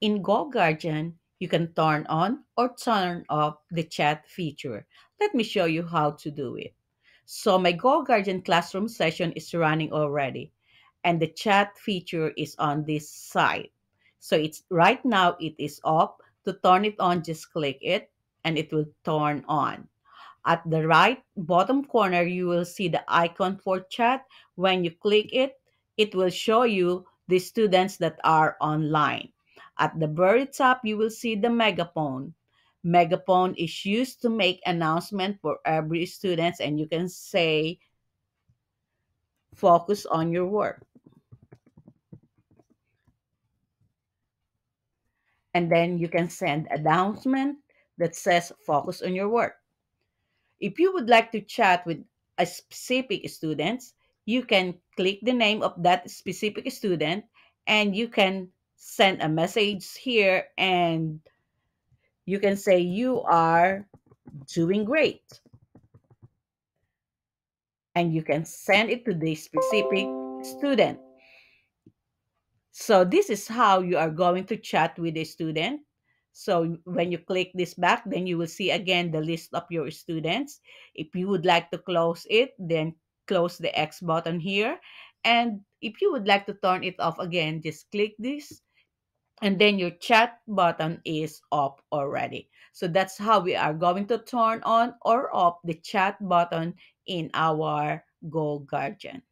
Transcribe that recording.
In GoGuardian, you can turn on or turn off the chat feature. Let me show you how to do it. So my GoGuardian classroom session is running already and the chat feature is on this side. So it's right now it is off. To turn it on, just click it and it will turn on. At the right bottom corner, you will see the icon for chat. When you click it, it will show you the students that are online. At the very top, you will see the megaphone. Megaphone is used to make announcement for every student and you can say, focus on your work. And then you can send announcement that says focus on your work. If you would like to chat with a specific student, you can click the name of that specific student and you can send a message here and you can say you are doing great. And you can send it to the specific student. So this is how you are going to chat with a student. So when you click this back, then you will see again the list of your students. If you would like to close it, then close the X button here. And if you would like to turn it off again, just click this and then your chat button is up already. So that's how we are going to turn on or off the chat button in our Go Guardian.